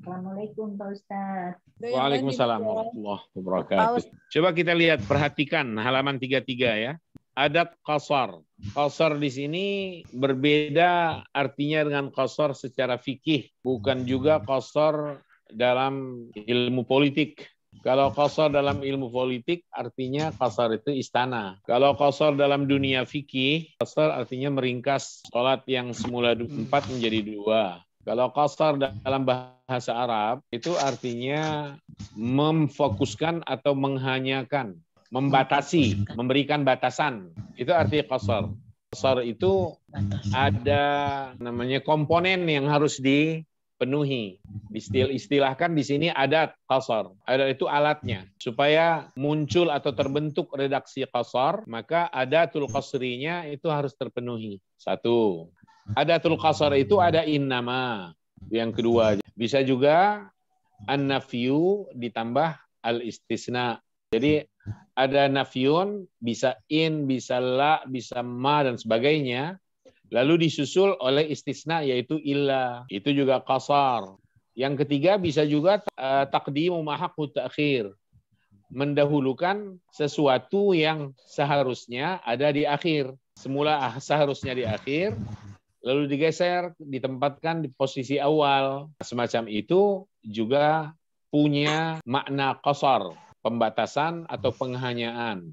Assalamualaikum Pak Ustaz. Waalaikumsalam warahmatullahi wabarakatuh. Coba kita lihat, perhatikan halaman 33 ya. Adat kasar. Kasar di sini berbeda artinya dengan kasar secara fikih. Bukan juga kasar dalam ilmu politik. Kalau kosor dalam ilmu politik, artinya kosor itu istana. Kalau kosor dalam dunia fikih, kosor artinya meringkas sholat yang semula empat menjadi dua. Kalau kasar dalam bahasa Arab itu artinya memfokuskan atau menghanyakan, membatasi, memberikan batasan. Itu arti kasar. Kasar itu ada namanya komponen yang harus dipenuhi. Istilahkan di sini adat kasar. Adat itu alatnya. Supaya muncul atau terbentuk redaksi kasar, maka adatul kasrinya itu harus terpenuhi. Satu. Ada tul kasar itu ada in nama Yang kedua. Bisa juga an nafiu ditambah al-istisna. Jadi ada nafyun, bisa in, bisa la, bisa ma, dan sebagainya. Lalu disusul oleh istisna yaitu illa. Itu juga kasar Yang ketiga bisa juga uh, eh, takdimu mahaku ta'khir. Mendahulukan sesuatu yang seharusnya ada di akhir. Semula ah, seharusnya di akhir, lalu digeser, ditempatkan di posisi awal. Nah, semacam itu juga punya makna kosor, pembatasan atau penghanyaan.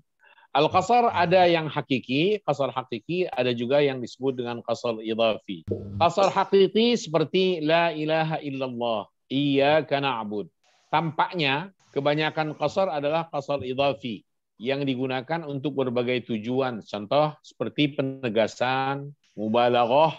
Al-qasar ada yang hakiki, qasar hakiki, ada juga yang disebut dengan qasar idhafi. Qasar hakiki seperti la ilaha illallah, iya kana'bud. Tampaknya kebanyakan qasar adalah qasar idhafi yang digunakan untuk berbagai tujuan. Contoh seperti penegasan Mubalaghah,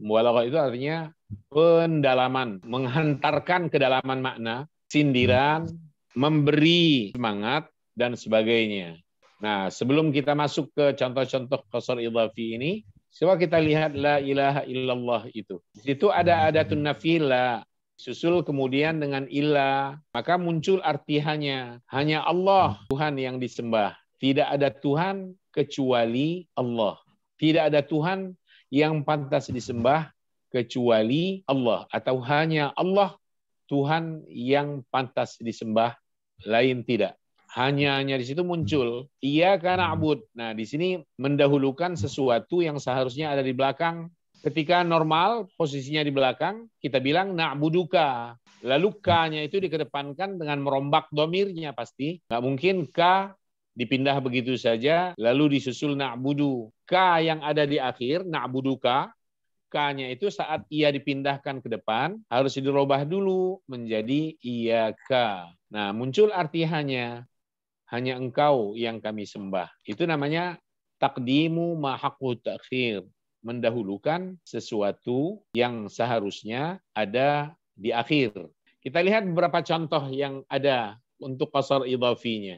mubalaghah itu artinya pendalaman, menghantarkan kedalaman makna, sindiran, memberi semangat dan sebagainya. Nah, sebelum kita masuk ke contoh-contoh qasar idhafi ini, coba kita lihat la ilaha illallah itu. Di situ ada adatun nafila, susul kemudian dengan ilah, maka muncul arti hanya. Hanya Allah Tuhan yang disembah. Tidak ada Tuhan kecuali Allah. Tidak ada Tuhan yang pantas disembah kecuali Allah atau hanya Allah Tuhan yang pantas disembah lain tidak. Hanya hanya di situ muncul ia karena abud. Nah di sini mendahulukan sesuatu yang seharusnya ada di belakang. Ketika normal posisinya di belakang kita bilang na'buduka. Lalu k itu dikedepankan dengan merombak domirnya pasti. Nggak mungkin k dipindah begitu saja, lalu disusul na'budu. Ka yang ada di akhir, na'budu ka-nya itu saat ia dipindahkan ke depan, harus dirubah dulu menjadi iya ka Nah, muncul arti hanya, hanya engkau yang kami sembah. Itu namanya takdimu mahaku takhir. Mendahulukan sesuatu yang seharusnya ada di akhir. Kita lihat beberapa contoh yang ada untuk pasar idafinya.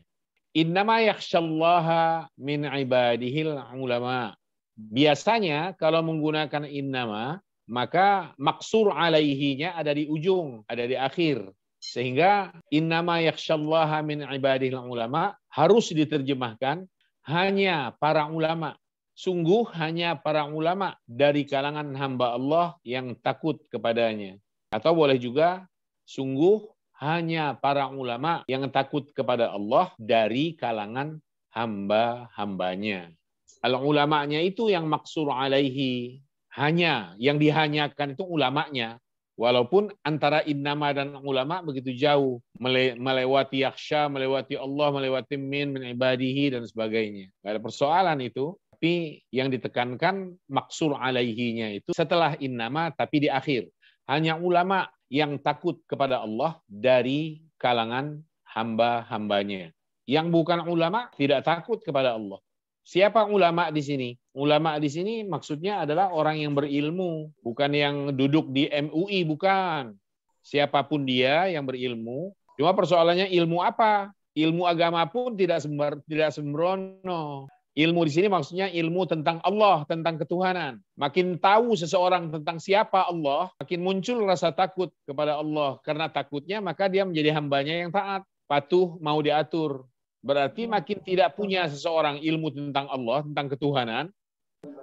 Innama yakhshallaha min ibadihil ulama. Biasanya kalau menggunakan innama, maka maksur alaihinya ada di ujung, ada di akhir. Sehingga innama yakhshallaha min ibadihil ulama harus diterjemahkan hanya para ulama. Sungguh hanya para ulama dari kalangan hamba Allah yang takut kepadanya. Atau boleh juga sungguh hanya para ulama yang takut kepada Allah dari kalangan hamba-hambanya. Kalau ulamanya itu yang maksur alaihi, hanya yang dihanyakan itu ulamanya. Walaupun antara innama dan ulama begitu jauh, melewati yaksha, melewati Allah, melewati min, min ibadihi, dan sebagainya. Gak ada persoalan itu. Tapi yang ditekankan maksur alaihinya itu setelah innama, tapi di akhir. Hanya ulama yang takut kepada Allah dari kalangan hamba-hambanya. Yang bukan ulama tidak takut kepada Allah. Siapa ulama di sini? Ulama di sini maksudnya adalah orang yang berilmu, bukan yang duduk di MUI, bukan. Siapapun dia yang berilmu, cuma persoalannya ilmu apa? Ilmu agama pun tidak sembar, tidak sembrono. Ilmu di sini maksudnya ilmu tentang Allah, tentang ketuhanan. Makin tahu seseorang tentang siapa Allah, makin muncul rasa takut kepada Allah. Karena takutnya maka dia menjadi hambanya yang taat, patuh, mau diatur. Berarti makin tidak punya seseorang ilmu tentang Allah, tentang ketuhanan,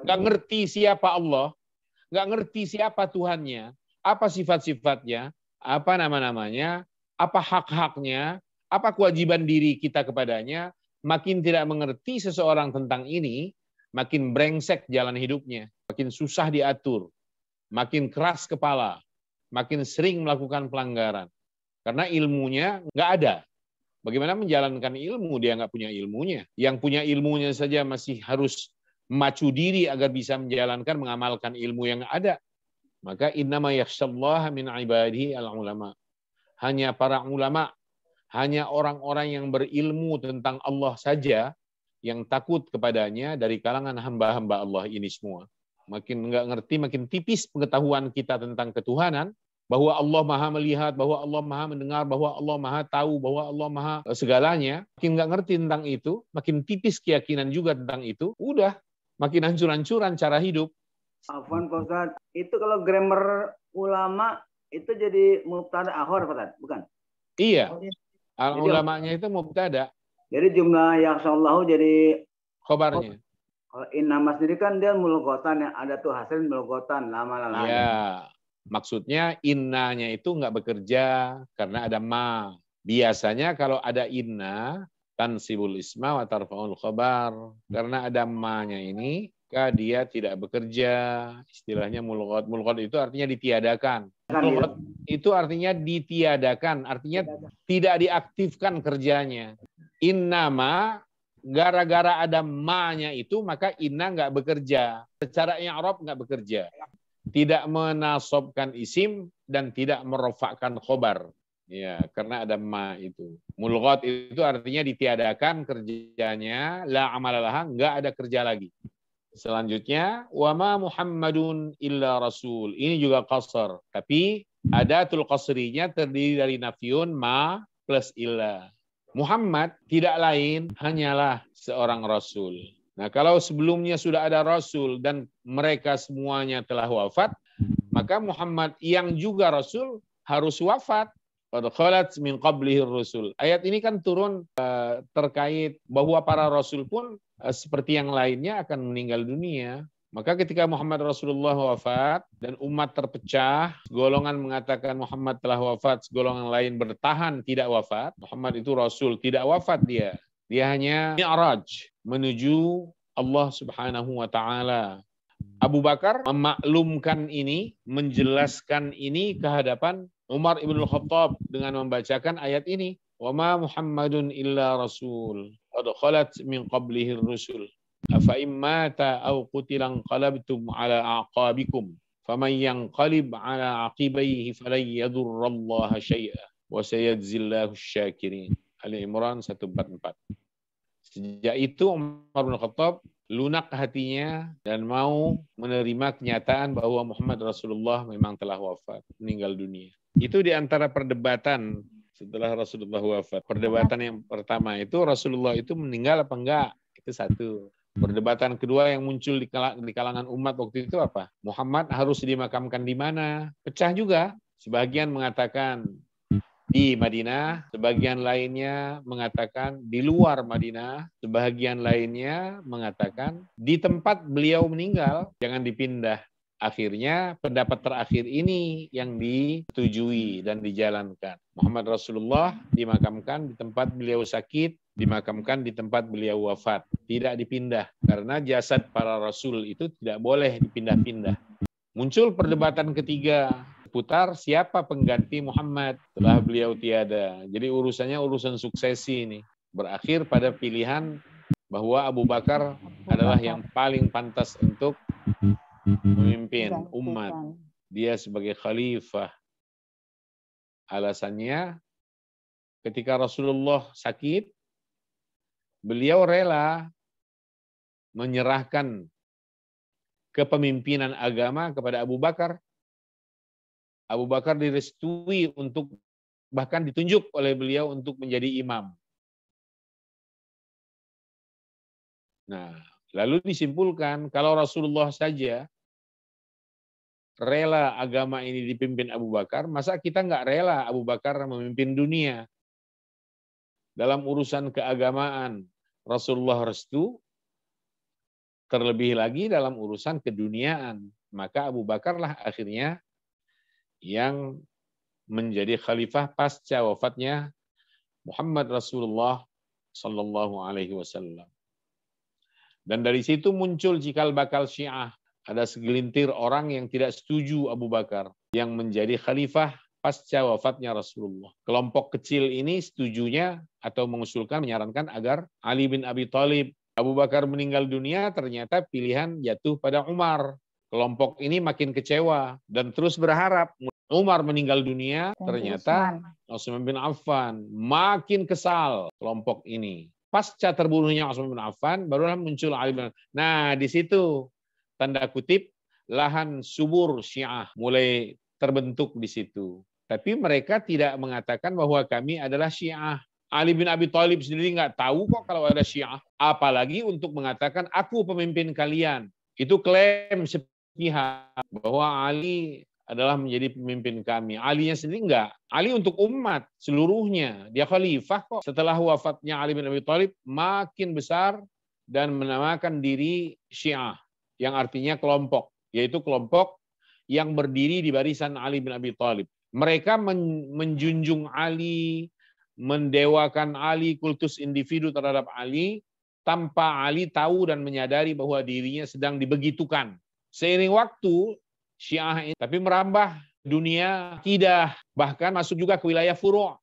nggak ngerti siapa Allah, nggak ngerti siapa Tuhannya, apa sifat-sifatnya, apa nama-namanya, apa hak-haknya, apa kewajiban diri kita kepadanya, makin tidak mengerti seseorang tentang ini, makin brengsek jalan hidupnya, makin susah diatur, makin keras kepala, makin sering melakukan pelanggaran. Karena ilmunya nggak ada. Bagaimana menjalankan ilmu, dia nggak punya ilmunya. Yang punya ilmunya saja masih harus macu diri agar bisa menjalankan, mengamalkan ilmu yang ada. Maka innama yakshallah min ibadihi al-ulama. Hanya para ulama hanya orang-orang yang berilmu tentang Allah saja yang takut kepadanya dari kalangan hamba-hamba Allah ini semua. Makin nggak ngerti, makin tipis pengetahuan kita tentang ketuhanan, bahwa Allah maha melihat, bahwa Allah maha mendengar, bahwa Allah maha tahu, bahwa Allah maha eh, segalanya. Makin nggak ngerti tentang itu, makin tipis keyakinan juga tentang itu, udah makin hancur-hancuran cara hidup. Afwan Pak itu kalau grammar ulama itu jadi mubtada ahor Pak bukan? iya. Oh, iya. Al ulamanya itu mubtada. Jadi jumlah yang sallahu jadi khabarnya. Kalau nama sendiri kan dia mulukotan yang ada tuh hasil mulukotan lama lama. Iya. Maksudnya innanya itu nggak bekerja karena ada ma. Biasanya kalau ada inna tansibul isma wa tarfaul khabar Karena ada ma-nya ini maka dia tidak bekerja. Istilahnya mulkot mulkot itu artinya ditiadakan. Iya. itu artinya ditiadakan, artinya tidak diaktifkan kerjanya. Innama gara-gara ada ma-nya itu maka inna nggak bekerja. Secara arab nggak bekerja. Tidak menasobkan isim dan tidak merofakkan khobar. Ya, karena ada ma itu. Mulkot itu artinya ditiadakan kerjanya, la amalalah, nggak ada kerja lagi. Selanjutnya, wama Muhammadun illa rasul. Ini juga kasar tapi ada tul qasrinya terdiri dari nafiyun ma plus illa. Muhammad tidak lain hanyalah seorang rasul. Nah, kalau sebelumnya sudah ada rasul dan mereka semuanya telah wafat, maka Muhammad yang juga rasul harus wafat. Qad min qablihi rusul. Ayat ini kan turun uh, terkait bahwa para rasul pun Eh, seperti yang lainnya akan meninggal dunia. Maka ketika Muhammad Rasulullah wafat dan umat terpecah, golongan mengatakan Muhammad telah wafat, golongan lain bertahan tidak wafat. Muhammad itu Rasul, tidak wafat dia. Dia hanya mi'raj menuju Allah Subhanahu wa taala. Abu Bakar memaklumkan ini, menjelaskan ini ke hadapan Umar Ibn Khattab dengan membacakan ayat ini. Wa ma Muhammadun illa rasul qad khalat min qablihi ar rusul afa imma ta aw qutilan qalabtum ala aqabikum faman yanqalib ala aqibaihi falan yadurrallaha syai'a wa sayajzillahu syakirin Ali Imran 144 Sejak itu Umar bin Khattab lunak hatinya dan mau menerima kenyataan bahwa Muhammad Rasulullah memang telah wafat, meninggal dunia. Itu di antara perdebatan setelah Rasulullah wafat. Perdebatan yang pertama itu Rasulullah itu meninggal apa enggak? Itu satu. Perdebatan kedua yang muncul di, di kalangan umat waktu itu apa? Muhammad harus dimakamkan di mana? Pecah juga. Sebagian mengatakan di Madinah, sebagian lainnya mengatakan di luar Madinah, sebagian lainnya mengatakan di tempat beliau meninggal jangan dipindah akhirnya pendapat terakhir ini yang ditujui dan dijalankan. Muhammad Rasulullah dimakamkan di tempat beliau sakit, dimakamkan di tempat beliau wafat, tidak dipindah karena jasad para rasul itu tidak boleh dipindah-pindah. Muncul perdebatan ketiga putar siapa pengganti Muhammad setelah beliau tiada. Jadi urusannya urusan suksesi ini berakhir pada pilihan bahwa Abu Bakar adalah yang paling pantas untuk Mm-hmm. memimpin umat. Dia sebagai khalifah. Alasannya ketika Rasulullah sakit, beliau rela menyerahkan kepemimpinan agama kepada Abu Bakar. Abu Bakar direstui untuk bahkan ditunjuk oleh beliau untuk menjadi imam. Nah, lalu disimpulkan kalau Rasulullah saja rela agama ini dipimpin Abu Bakar, masa kita nggak rela Abu Bakar memimpin dunia? Dalam urusan keagamaan, Rasulullah restu, terlebih lagi dalam urusan keduniaan. Maka Abu Bakarlah akhirnya yang menjadi khalifah pasca wafatnya Muhammad Rasulullah Sallallahu Alaihi Wasallam. Dan dari situ muncul cikal bakal Syiah ada segelintir orang yang tidak setuju Abu Bakar yang menjadi khalifah pasca wafatnya Rasulullah. Kelompok kecil ini setujunya atau mengusulkan, menyarankan agar Ali bin Abi Thalib Abu Bakar meninggal dunia, ternyata pilihan jatuh pada Umar. Kelompok ini makin kecewa dan terus berharap Umar meninggal dunia, ternyata Osman bin Affan makin kesal kelompok ini. Pasca terbunuhnya Osman bin Affan, barulah muncul Ali bin Nah, di situ tanda kutip lahan subur syiah mulai terbentuk di situ. Tapi mereka tidak mengatakan bahwa kami adalah syiah. Ali bin Abi Thalib sendiri nggak tahu kok kalau ada syiah. Apalagi untuk mengatakan aku pemimpin kalian. Itu klaim sepihak bahwa Ali adalah menjadi pemimpin kami. Alinya sendiri enggak. Ali untuk umat seluruhnya. Dia khalifah kok. Setelah wafatnya Ali bin Abi Thalib makin besar dan menamakan diri Syiah yang artinya kelompok, yaitu kelompok yang berdiri di barisan Ali bin Abi Thalib. Mereka menjunjung Ali, mendewakan Ali, kultus individu terhadap Ali, tanpa Ali tahu dan menyadari bahwa dirinya sedang dibegitukan. Seiring waktu, Syiah ini, tapi merambah dunia tidak bahkan masuk juga ke wilayah furu',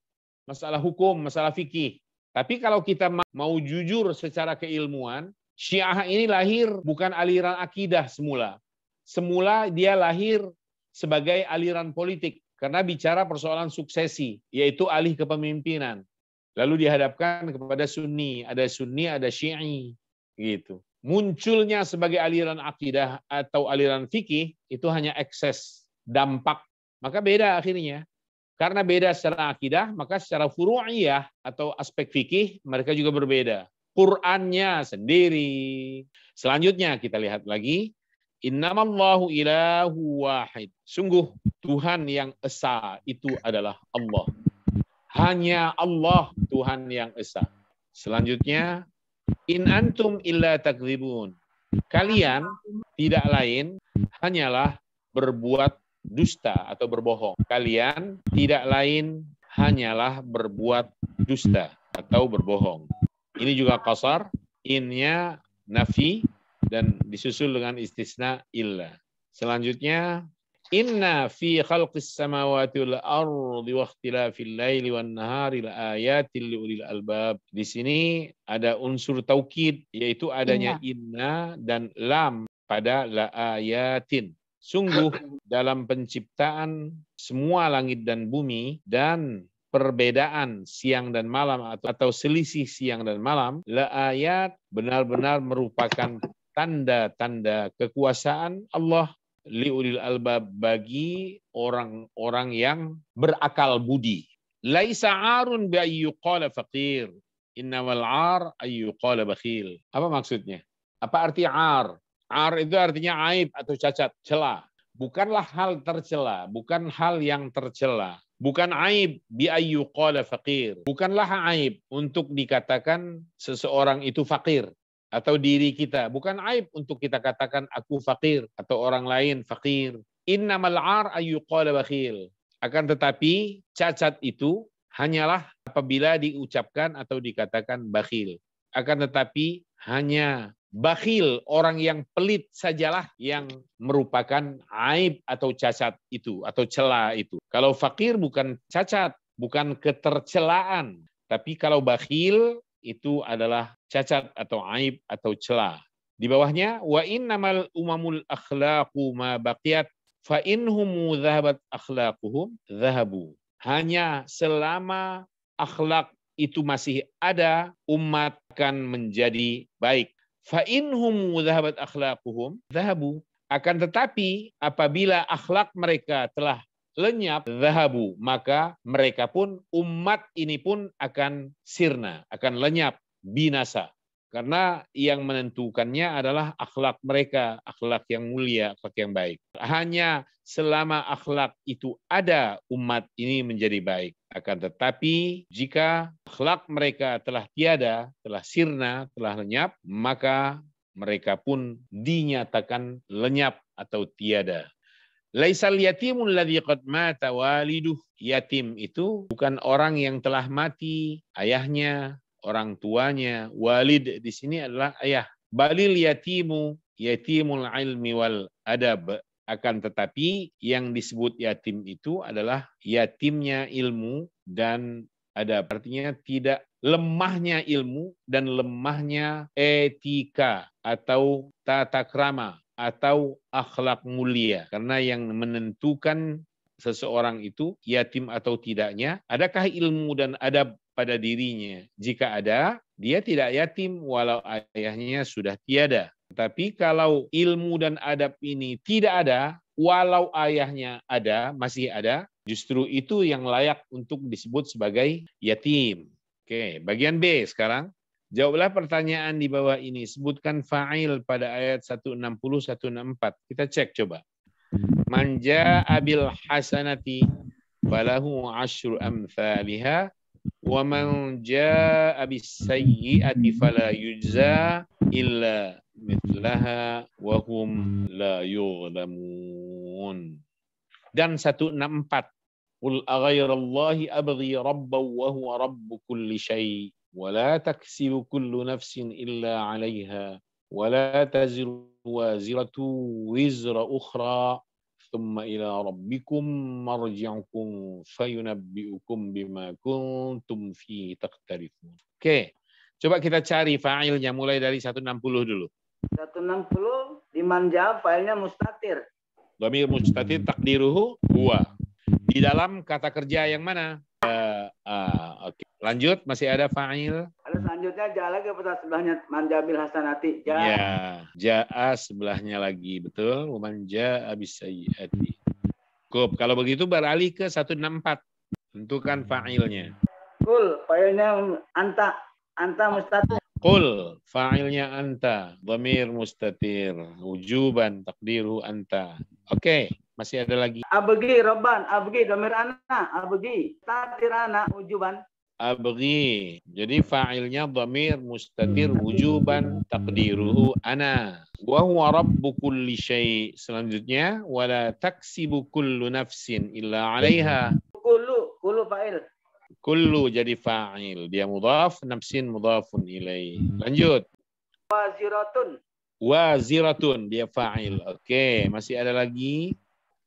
masalah hukum, masalah fikih. Tapi kalau kita mau jujur secara keilmuan, Syiah ini lahir bukan aliran akidah semula. Semula dia lahir sebagai aliran politik karena bicara persoalan suksesi, yaitu alih kepemimpinan. Lalu dihadapkan kepada Sunni, ada Sunni, ada Syi'i, gitu. Munculnya sebagai aliran akidah atau aliran fikih itu hanya ekses, dampak. Maka beda akhirnya. Karena beda secara akidah, maka secara furu'iyah atau aspek fikih mereka juga berbeda. Qur'annya sendiri. Selanjutnya kita lihat lagi. Innamallahu ilahu wahid. Sungguh Tuhan yang Esa itu adalah Allah. Hanya Allah Tuhan yang Esa. Selanjutnya, in antum illa Kalian tidak lain hanyalah berbuat dusta atau berbohong. Kalian tidak lain hanyalah berbuat dusta atau berbohong. Ini juga kasar, innya nafi dan disusul dengan istisna illa. Selanjutnya Inna fi khalqis samawati wal ardi wa ikhtilafil laili wan nahari la ayatin li ulil albab. Di sini ada unsur taukid yaitu adanya inna, inna dan lam pada la ayatin. Sungguh dalam penciptaan semua langit dan bumi dan perbedaan siang dan malam atau, atau selisih siang dan malam, la ayat benar-benar merupakan tanda-tanda kekuasaan Allah liulil albab bagi orang-orang yang berakal budi. Laisa arun biayyuqala faqir, innamal ar ayyuqala bakhil. Apa maksudnya? Apa arti ar? Ar itu artinya aib atau cacat, celah. Bukanlah hal tercela, bukan hal yang tercela Bukan aib bi qala faqir. Bukanlah aib untuk dikatakan seseorang itu fakir atau diri kita. Bukan aib untuk kita katakan aku fakir atau orang lain fakir. Innamal ar qala bakhil. Akan tetapi cacat itu hanyalah apabila diucapkan atau dikatakan bakhil. Akan tetapi hanya Bakhil, orang yang pelit sajalah yang merupakan aib atau cacat itu, atau celah itu. Kalau fakir bukan cacat, bukan ketercelaan. Tapi kalau bakhil itu adalah cacat atau aib atau celah. Di bawahnya, wa innamal umamul akhlaqu ma baqiyat fa inhum dhahabat akhlaquhum dhahabu. Hanya selama akhlak itu masih ada, umat akan menjadi baik. Fa'inhum zahabat akhlakuhum akhlaquhum akan tetapi apabila akhlak mereka telah lenyap zahabu maka mereka pun umat ini pun akan sirna akan lenyap binasa karena yang menentukannya adalah akhlak mereka, akhlak yang mulia, akhlak yang baik. Hanya selama akhlak itu ada, umat ini menjadi baik. Akan tetapi, jika akhlak mereka telah tiada, telah sirna, telah lenyap, maka mereka pun dinyatakan lenyap atau tiada. Laisal yatimun ladhi qad mata waliduh. Yatim itu bukan orang yang telah mati ayahnya orang tuanya. Walid di sini adalah ayah. Balil yatimu, yatimul ilmi wal adab. Akan tetapi yang disebut yatim itu adalah yatimnya ilmu dan ada Artinya tidak lemahnya ilmu dan lemahnya etika atau tata krama atau akhlak mulia. Karena yang menentukan seseorang itu yatim atau tidaknya, adakah ilmu dan adab pada dirinya. Jika ada, dia tidak yatim walau ayahnya sudah tiada. Tapi kalau ilmu dan adab ini tidak ada, walau ayahnya ada, masih ada, justru itu yang layak untuk disebut sebagai yatim. Oke, bagian B sekarang. Jawablah pertanyaan di bawah ini. Sebutkan fa'il pada ayat 160-164. Kita cek coba. Manja abil hasanati falahu asyru amthaliha ومن جاء بالسيئة فلا يجزى إلا مثلها وهم لا يظلمون dan 164 قل أغير الله أبغي ربا وهو رب كل شيء ولا تكسب كل نفس إلا عليها ولا تزر وازرة وزر أخرى ثم إلى ربكم مرجعكم فينبئكم بما كنتم fi takhtalifun. Oke. Okay. Coba kita cari fa'ilnya mulai dari 160 dulu. 160 di manja fa'ilnya mustatir. Domir mustatir takdiruhu huwa. Di dalam kata kerja yang mana? Uh, uh, Oke. Okay. Lanjut, masih ada fa'il. Ada selanjutnya ja lagi pada sebelahnya manjamil hasanati. Ja. Ya, ja'a sebelahnya lagi, betul. Manja abis sayyati Kup, kalau begitu beralih ke 164. Tentukan fa'ilnya. Kul, fa'ilnya anta. Anta mustatir. Kul, fa'ilnya anta. Dhamir mustatir. Wujuban, takdiru anta. Oke. Okay. Masih ada lagi. Abegi, Roban, Abegi, Domir anak Abegi, Tatir anak Ujuban abghi. Jadi fa'ilnya dhamir mustatir hmm. wujuban takdiruhu ana. Wa huwa rabbu kulli syai. Selanjutnya wala taksibu kullu nafsin illa 'alaiha. Kullu, kullu fa'il. Kullu jadi fa'il. Dia mudhaf, nafsin mudhafun ilai. Lanjut. Waziratun. Waziratun dia fa'il. Oke, okay. masih ada lagi?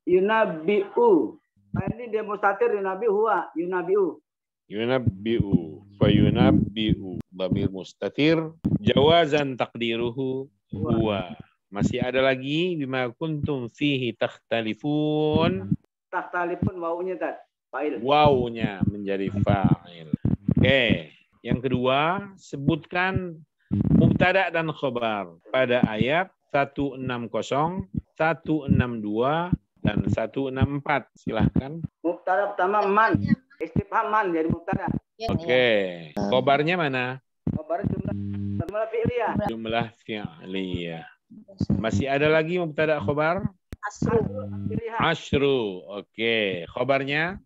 Yunabiu Nah, ini dia mustatir yunabi huwa yunabiu yunabbi'u yunabbi'u bamir mustatir jawazan takdiruhu huwa masih ada lagi bima kuntum fihi takhtalifun takhtalifun wawunya tad fa'il wawunya menjadi fa'il oke okay. yang kedua sebutkan mubtada dan khobar pada ayat 160 162 dan 164 silahkan mubtada pertama man Istifhaman jadi mubtada. Iya oke. Okay. Ya. Kobarnya mana? Kobar jumlah jumlah fi'liyah. Jumlah fi'liyah. Masih ada lagi mubtada khobar? Asru. Asru. Oke. Okay. Khobarnya?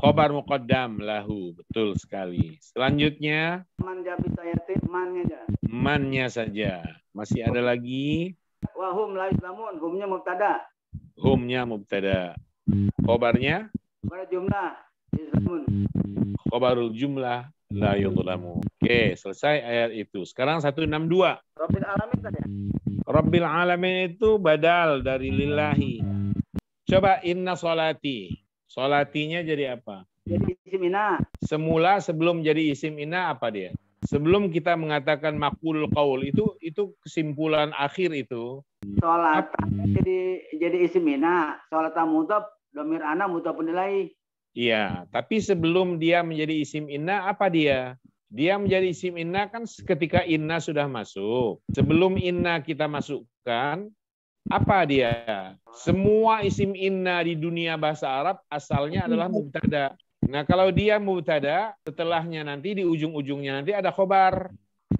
Khobar muqaddam lahu. Betul sekali. Selanjutnya? Man sayatin, mannya saja. Mannya saja. Masih ada lagi? Wahum la islamun. Humnya mubtada. Humnya mubtada. Khobarnya? Khobar jumlah. Yuzlamun. jumlah la yuzlamu. Oke, selesai ayat itu. Sekarang 162. Rabbil alamin tadi. Ya? Rabbil alamin itu badal dari lillahi. Coba inna solati. Solatinya jadi apa? Jadi isim inna. Semula sebelum jadi isim inna apa dia? sebelum kita mengatakan makul kaul itu itu kesimpulan akhir itu sholat jadi jadi isim inna. sholat mudhof domir ana penilai. Iya, tapi sebelum dia menjadi isim inna apa dia? Dia menjadi isim inna kan ketika inna sudah masuk. Sebelum inna kita masukkan, apa dia? Semua isim inna di dunia bahasa Arab asalnya adalah hmm. mubtada. Nah, kalau dia mubtada, setelahnya nanti di ujung-ujungnya nanti ada khobar.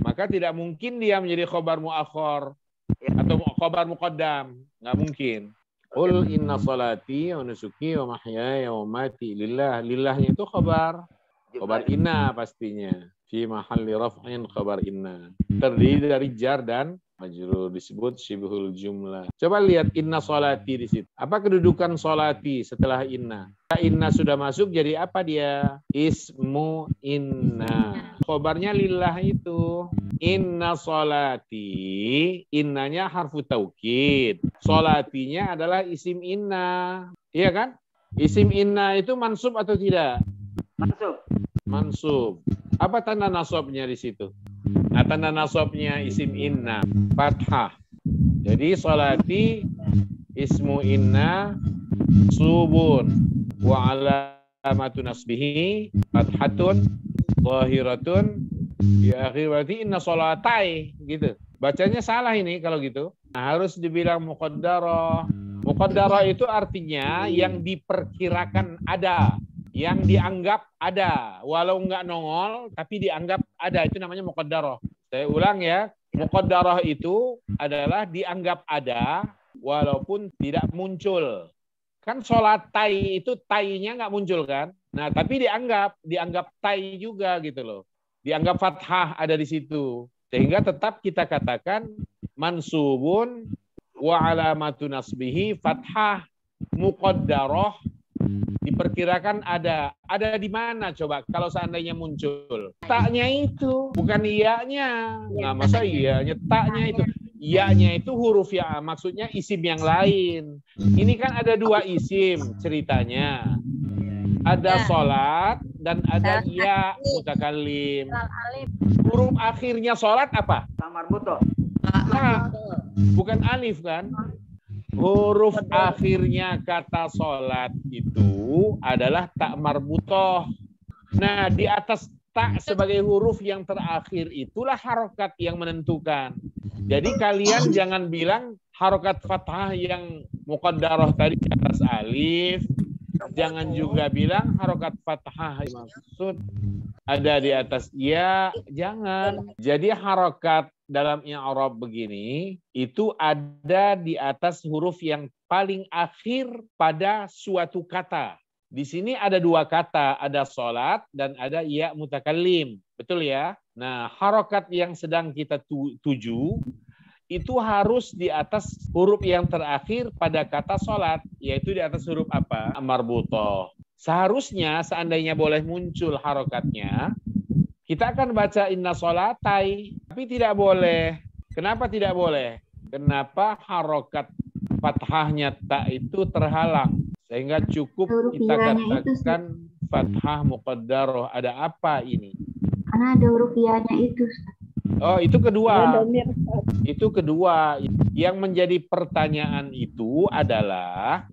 Maka tidak mungkin dia menjadi khobar muakhor ya. atau khobar muqaddam. Nggak mungkin. Qul inna salati wa nusuki wa mahyaya wa mati lillah. Lillahnya itu khabar. Khabar inna pastinya. Fi mahalli raf'in khabar inna. Hmm. Terdiri dari jar dan Majrur disebut syibhul jumlah. Coba lihat inna solati di situ. Apa kedudukan solati setelah inna? Inna sudah masuk jadi apa dia? Ismu inna. Khobarnya lillah itu. Inna solati. Innanya harfu taukid. Solatinya adalah isim inna. Iya kan? Isim inna itu mansub atau tidak? Mansub. Mansub. Apa tanda nasobnya di situ? tanda nasabnya isim inna. Fathah. Jadi solati ismu inna subun. Wa alamatu nasbihi fathatun zahiratun di akhir berarti inna solatai gitu. Bacanya salah ini kalau gitu. Nah, harus dibilang muqaddarah. Muqaddarah itu artinya yang diperkirakan ada yang dianggap ada walau nggak nongol tapi dianggap ada itu namanya mukodaroh. Saya ulang ya, mukodaroh itu adalah dianggap ada walaupun tidak muncul. Kan sholat tai itu tainya nggak muncul kan? Nah, tapi dianggap dianggap tai juga gitu loh. Dianggap fathah ada di situ. Sehingga tetap kita katakan mansubun wa alamatu fathah muqaddarah diperkirakan ada ada di mana coba kalau seandainya muncul taknya itu bukan ianya. nggak masa ianya, taknya itu Ianya itu huruf ya maksudnya isim yang lain ini kan ada dua isim ceritanya ada iya. sholat dan ada iya mutakalim huruf akhirnya sholat apa tamar buto nah, bukan alif kan huruf akhirnya kata solat itu adalah tak marbutoh. Nah, di atas tak sebagai huruf yang terakhir itulah harokat yang menentukan. Jadi kalian jangan bilang harokat fathah yang mukaddarah tadi di atas alif. Jangan juga bilang harokat fathah maksud ada di atas ya jangan. Jadi harokat dalam yang i'rab begini itu ada di atas huruf yang paling akhir pada suatu kata. Di sini ada dua kata, ada solat dan ada ya mutakallim. Betul ya? Nah, harokat yang sedang kita tuju itu harus di atas huruf yang terakhir pada kata solat, yaitu di atas huruf apa? Marbuto. Seharusnya seandainya boleh muncul harokatnya, kita akan baca inna solatai, tapi tidak boleh. Kenapa tidak boleh? Kenapa harokat fathahnya tak itu terhalang? Sehingga cukup huruf kita katakan fathah muqaddaroh. Ada apa ini? Karena ada huruf ianya itu. Oh, itu kedua. itu kedua. Yang menjadi pertanyaan itu adalah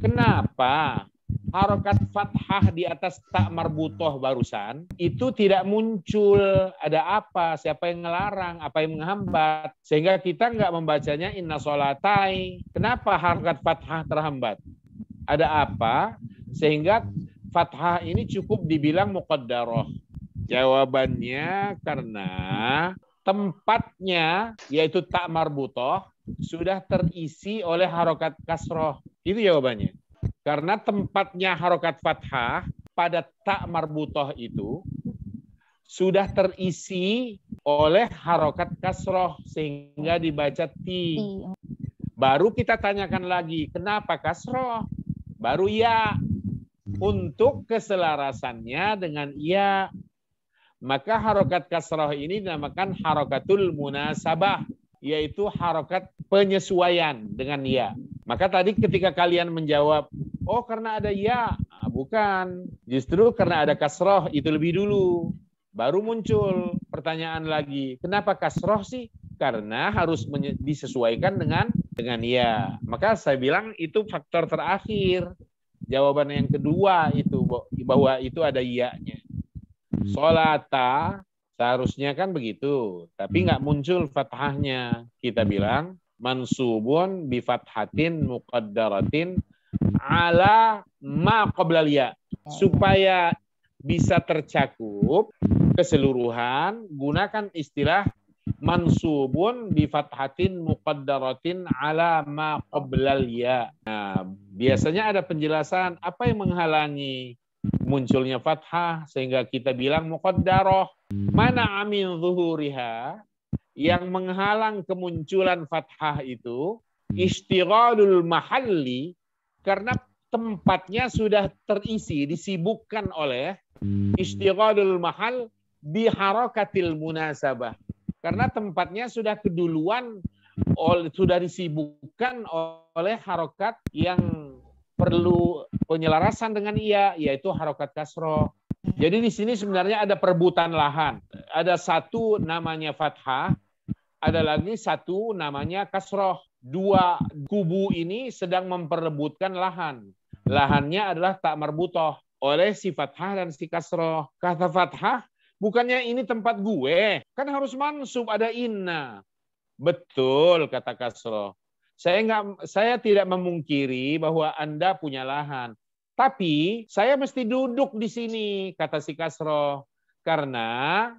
kenapa harokat fathah di atas tak marbutoh barusan itu tidak muncul ada apa siapa yang ngelarang apa yang menghambat sehingga kita nggak membacanya inna solatai kenapa harokat fathah terhambat ada apa sehingga fathah ini cukup dibilang muqaddaroh jawabannya karena tempatnya yaitu tak marbutoh sudah terisi oleh harokat kasroh itu jawabannya karena tempatnya harokat fathah pada tak marbutoh itu sudah terisi oleh harokat kasroh sehingga dibaca ti. Baru kita tanyakan lagi, kenapa kasroh? Baru ya. Untuk keselarasannya dengan ya. Maka harokat kasroh ini dinamakan harokatul munasabah, yaitu harokat penyesuaian dengan ya. Maka tadi ketika kalian menjawab oh karena ada ya. Nah, bukan. Justru karena ada kasroh itu lebih dulu. Baru muncul pertanyaan lagi. Kenapa kasroh sih? Karena harus disesuaikan dengan dengan ya. Maka saya bilang itu faktor terakhir. Jawaban yang kedua itu bahwa itu ada ya-nya. Hmm. Solata seharusnya kan begitu, tapi hmm. nggak muncul fathahnya. Kita bilang mansubun bifathatin muqaddaratin ala ma qoblalia supaya bisa tercakup keseluruhan gunakan istilah mansubun bi fathatin muqaddaratin ala ma qoblal Nah, biasanya ada penjelasan apa yang menghalangi munculnya fathah sehingga kita bilang muqaddarah. Mana amin zuhuriha yang menghalang kemunculan fathah itu hmm. istighalul mahalli karena tempatnya sudah terisi, disibukkan oleh hmm. istiqadul mahal ilmu munasabah. Karena tempatnya sudah keduluan sudah disibukkan oleh harokat yang perlu penyelarasan dengan ia yaitu harokat kasroh. Jadi di sini sebenarnya ada perbutan lahan. Ada satu namanya fathah, ada lagi satu namanya kasroh. Dua kubu ini sedang memperebutkan lahan. Lahannya adalah tak merbutoh oleh si fathah dan si kasroh. Kata fathah, bukannya ini tempat gue. Kan harus mansub, ada inna. Betul, kata kasroh. Saya, enggak, saya tidak memungkiri bahwa Anda punya lahan. Tapi saya mesti duduk di sini, kata si kasroh karena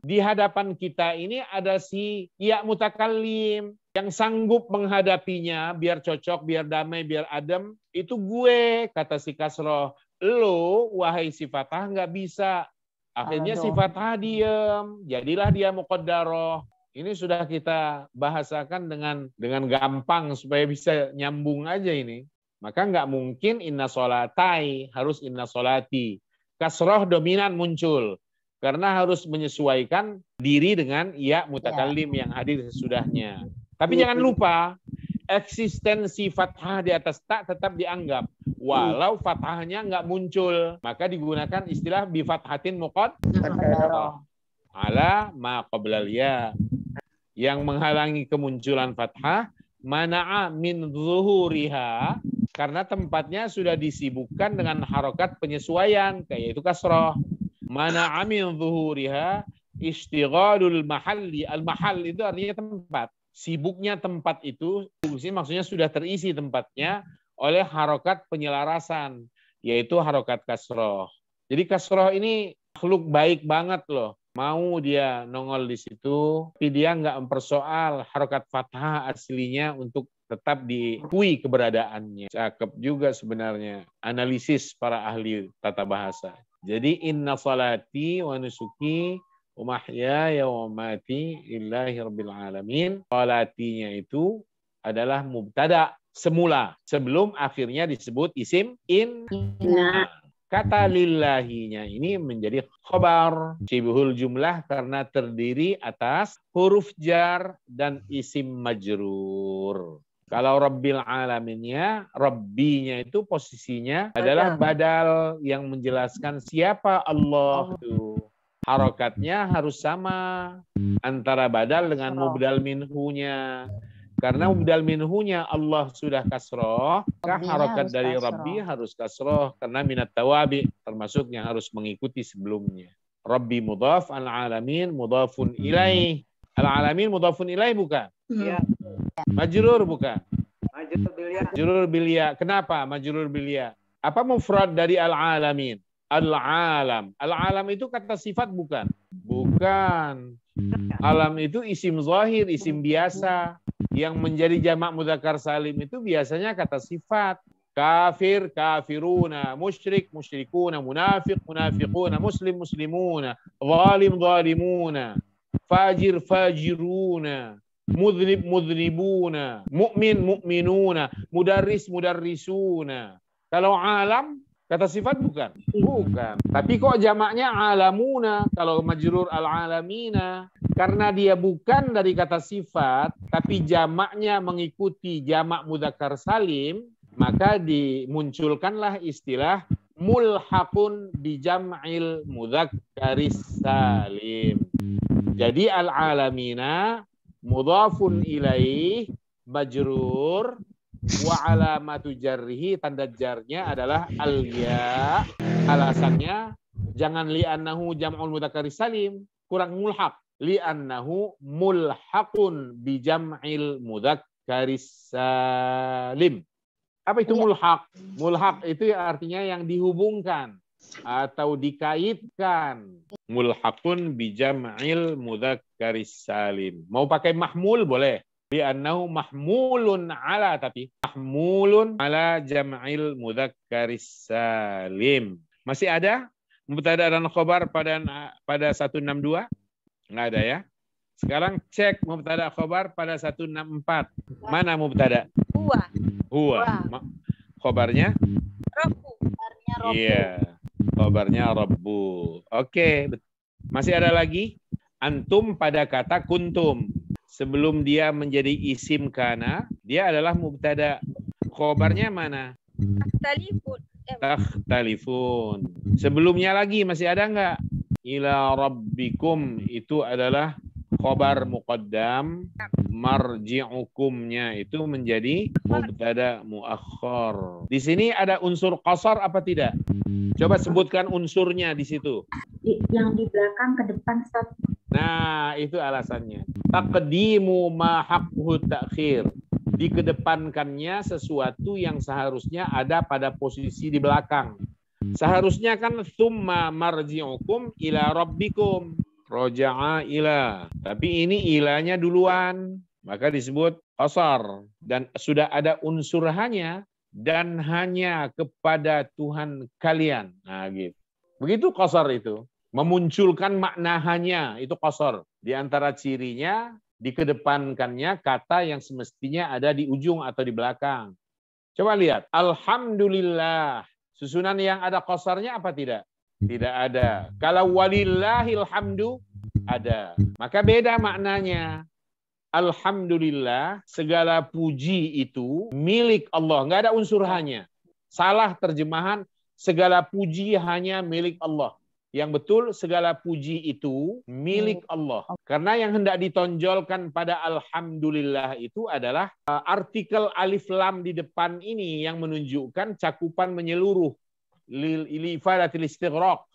di hadapan kita ini ada si ya mutakalim yang sanggup menghadapinya biar cocok, biar damai, biar adem. Itu gue, kata si Kasroh. Lo, wahai si Fatah, nggak bisa. Akhirnya Aduh. si Fatah diem. Jadilah dia muqaddaroh. Ini sudah kita bahasakan dengan dengan gampang supaya bisa nyambung aja ini. Maka nggak mungkin inna solatai harus inna solati. Kasroh dominan muncul karena harus menyesuaikan diri dengan ya mutakalim ya. yang hadir sesudahnya. Tapi ya. jangan lupa eksistensi fathah di atas tak tetap dianggap walau fathahnya nggak muncul maka digunakan istilah bifathatin muqad ala ma qablal ya yang menghalangi kemunculan fathah mana'a min zuhuriha karena tempatnya sudah disibukkan dengan harokat penyesuaian kayak itu kasroh Mana amin zuhuriha istighalul mahalli. Al-mahal itu artinya tempat. Sibuknya tempat itu, maksudnya sudah terisi tempatnya oleh harokat penyelarasan, yaitu harokat kasroh. Jadi kasroh ini makhluk baik banget loh. Mau dia nongol di situ, tapi dia nggak mempersoal harokat fathah aslinya untuk tetap diakui keberadaannya. Cakep juga sebenarnya analisis para ahli tata bahasa. Jadi inna salati wa nusuki wa mahyaya wa mati illahi rabbil alamin. Salatinya itu adalah mubtada semula sebelum akhirnya disebut isim in. Inna. Kata lillahinya ini menjadi khobar cibuhul jumlah karena terdiri atas huruf jar dan isim majrur. Kalau Rabbil Alaminnya, Rabbinya itu posisinya adalah badal yang menjelaskan siapa Allah oh. itu. Harokatnya harus sama antara badal dengan mubdal minhunya. Karena hmm. mubdal minhunya Allah sudah kasroh, maka harokat dari kasroh. Rabbi harus kasroh. Karena minat tawabi termasuk yang harus mengikuti sebelumnya. Rabbi mudhaf al-alamin mudhafun hmm. ilaih Al-alamin mudafun ilai bukan? Hmm. Iya. Majrur bukan? Majrur bilia. Ya. Majrur bilia. Ya. Kenapa majrur bilia? Ya? Apa mufrad dari al-alamin? Al-alam. Al-alam itu kata sifat bukan? Bukan. Alam itu isim zahir, isim biasa. Yang menjadi jamak mudzakkar salim itu biasanya kata sifat. Kafir, kafiruna, musyrik, musyrikuna, Munafik, munafikuna. muslim, muslimuna, zalim, zalimuna fajir fajiruna, mudhnib mudhnibuna, mukmin mukminuna, mudarris mudarrisuna. Kalau alam kata sifat bukan? Bukan. Tapi kok jamaknya alamuna kalau majrur al alamina karena dia bukan dari kata sifat tapi jamaknya mengikuti jamak mudakar salim maka dimunculkanlah istilah mulhaqun bijam'il mudzakkar salim Hmm. Jadi al-alamina mudafun hmm. ilai majrur wa alamatu jarrihi tanda jarnya adalah al ya alasannya jangan lianahu jam'ul mudzakkar salim kurang mulhaq lianahu mulhaqun bi jam'il mudzakkar salim apa itu mulhak iya. mulhaq mulhaq itu artinya yang dihubungkan atau dikaitkan mulhakun bijam'il mudakaris salim. Mau pakai mahmul boleh. Bi'annahu mahmulun ala tapi mahmulun ala jam'il mudakaris salim. Masih ada mubtada dan khobar pada pada satu 162? Enggak ada ya. Sekarang cek mubtada khobar pada 164. Mana mubtada? Huwa. Huwa. Huwa. Khobarnya? Roku. Iya. Yeah. Khabarnya Rabbu. Oke. Okay. Masih ada lagi? Antum pada kata kuntum. Sebelum dia menjadi isim kana, dia adalah mubtada. Khabarnya mana? Takhtalifun. Takhtalifun. Eh, Sebelumnya lagi masih ada enggak? Ila rabbikum itu adalah khobar muqaddam iya. marji hukumnya itu menjadi mubtada muakhor. Di sini ada unsur qasar apa tidak? Coba sebutkan unsurnya di situ. Yang di belakang ke depan Ustaz. Nah, itu alasannya. Taqdimu ma haqqu ta'khir dikedepankannya sesuatu yang seharusnya ada pada posisi di belakang. Seharusnya kan summa marji'ukum ila rabbikum roja'a ila. Tapi ini ilanya duluan, maka disebut asar dan sudah ada unsur hanya dan hanya kepada Tuhan kalian. Nah, gitu. Begitu kasar itu, memunculkan makna hanya itu kasar. Di antara cirinya dikedepankannya kata yang semestinya ada di ujung atau di belakang. Coba lihat, alhamdulillah. Susunan yang ada kosarnya apa tidak? Tidak ada. Kalau walillahilhamdu ada. Maka beda maknanya. Alhamdulillah, segala puji itu milik Allah. Nggak ada unsur hanya. Salah terjemahan, segala puji hanya milik Allah. Yang betul, segala puji itu milik Allah. Karena yang hendak ditonjolkan pada Alhamdulillah itu adalah uh, artikel alif lam di depan ini yang menunjukkan cakupan menyeluruh. Lil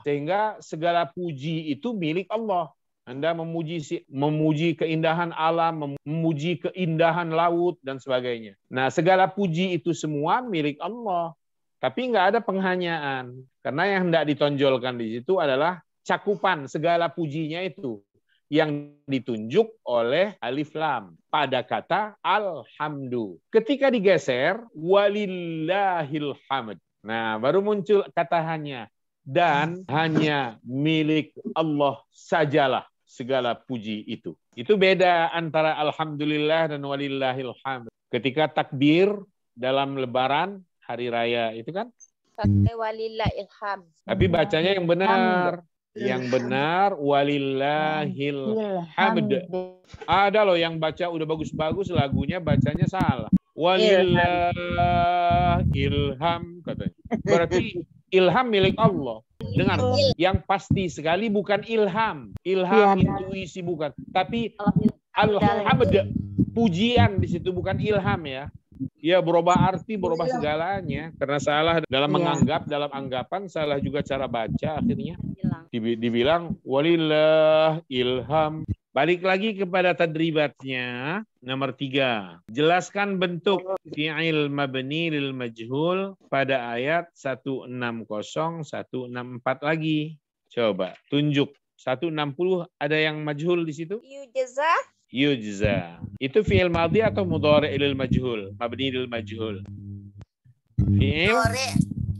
sehingga segala puji itu milik Allah. Anda memuji memuji keindahan alam, memuji keindahan laut dan sebagainya. Nah, segala puji itu semua milik Allah. Tapi nggak ada penghanyaan. Karena yang hendak ditonjolkan di situ adalah cakupan segala pujinya itu yang ditunjuk oleh alif lam pada kata alhamdu. Ketika digeser walillahil Nah, baru muncul kata hanya dan hanya milik Allah sajalah segala puji itu. Itu beda antara alhamdulillah dan Walillahilham. Ketika takbir dalam lebaran hari raya itu kan pakai Tapi bacanya yang benar. Yang benar walillahilhamd. Ada loh yang baca udah bagus-bagus lagunya bacanya salah. Iya. Walillah ilham katanya. Berarti ilham milik Allah. Dengar, yang pasti sekali bukan ilham. Ilham, ya. intuisi bukan. Tapi alhamd, iya. pujian di situ bukan ilham ya. Ya berubah arti, berubah iya. segalanya. Karena salah dalam menganggap, dalam anggapan, salah juga cara baca akhirnya. Dibilang, walillah ilham Balik lagi kepada tadribatnya. Nomor tiga, jelaskan bentuk fi'il mabni lil majhul pada ayat 160, 164 lagi. Coba, tunjuk. 160 ada yang majhul di situ? Yujza. Yujza. Itu fi'il madhi atau mudhari lil majhul? Mabni lil majhul. Fi'il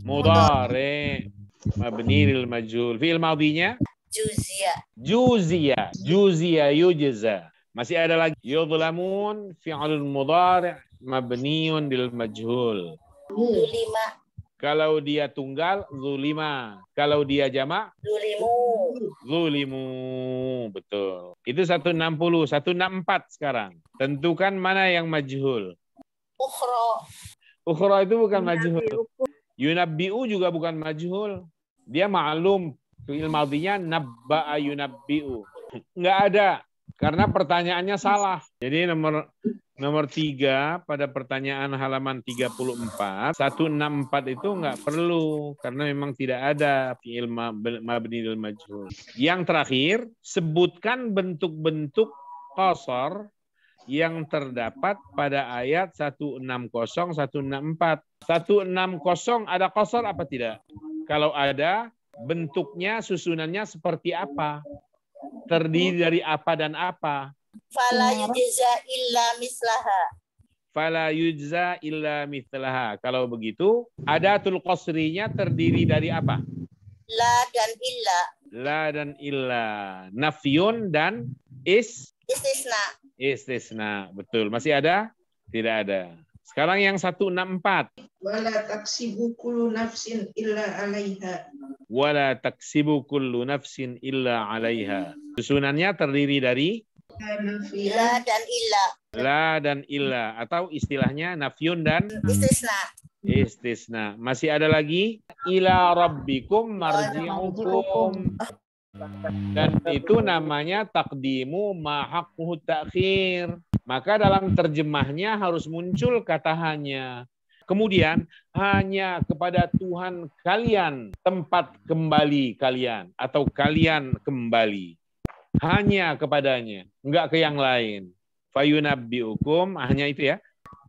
mudhari. Mabni lil majhul. Fi'il madhinya? Juzia. Juzia. Juzia yujza. Masih ada lagi. Yudlamun fi'lun mudhari' mabniun lil majhul. Zulima. Kalau dia tunggal, zulima. Kalau dia jamak, zulimu. Zulimu, betul. Itu 160, 164 sekarang. Tentukan mana yang majhul. Ukhra. Ukhra itu bukan majhul. Yunabbi'u juga bukan majhul. Dia ma'lum Fi'il madinya nabba yunabbi'u. Enggak ada. Karena pertanyaannya salah. Jadi nomor nomor tiga pada pertanyaan halaman 34, 164 itu enggak perlu karena memang tidak ada fi'il mabnil majhul. Yang terakhir, sebutkan bentuk-bentuk kosor yang terdapat pada ayat 160 164. 160 ada kosor apa tidak? Kalau ada, bentuknya, susunannya seperti apa, terdiri dari apa dan apa. Fala yujza illa mislaha. Fala yujza illa mislaha. Kalau begitu, adatul qasrinya terdiri dari apa? La dan illa. La dan illa. Nafyun dan is? Istisna. Istisna, betul. Masih ada? Tidak ada. Sekarang yang 164. Wala taksibu kullu nafsin illa 'alaiha. Wala taksibu kullu nafsin illa 'alaiha. Susunannya terdiri dari La dan illa. La dan illa atau istilahnya nafyun dan istisna. Istisna. Masih ada lagi ila rabbikum marji'ukum. Dan itu namanya takdimu ma ta'khir maka dalam terjemahnya harus muncul kata hanya. Kemudian hanya kepada Tuhan kalian tempat kembali kalian atau kalian kembali. Hanya kepadanya, enggak ke yang lain. hukum hanya itu ya.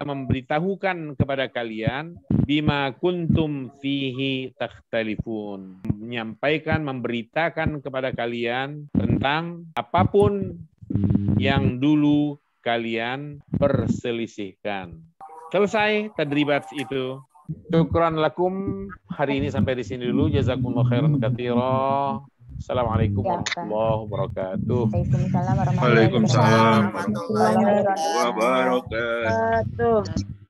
Memberitahukan kepada kalian bima kuntum fihi takhtalifun. Menyampaikan, memberitakan kepada kalian tentang apapun yang dulu kalian perselisihkan. Selesai tadribat itu. Syukran lakum. Hari ini sampai di sini dulu. Jazakumullah khairan katiro. Assalamualaikum ya, warahmatullahi wabarakatuh. Waalaikumsalam warahmatullahi wabarakatuh.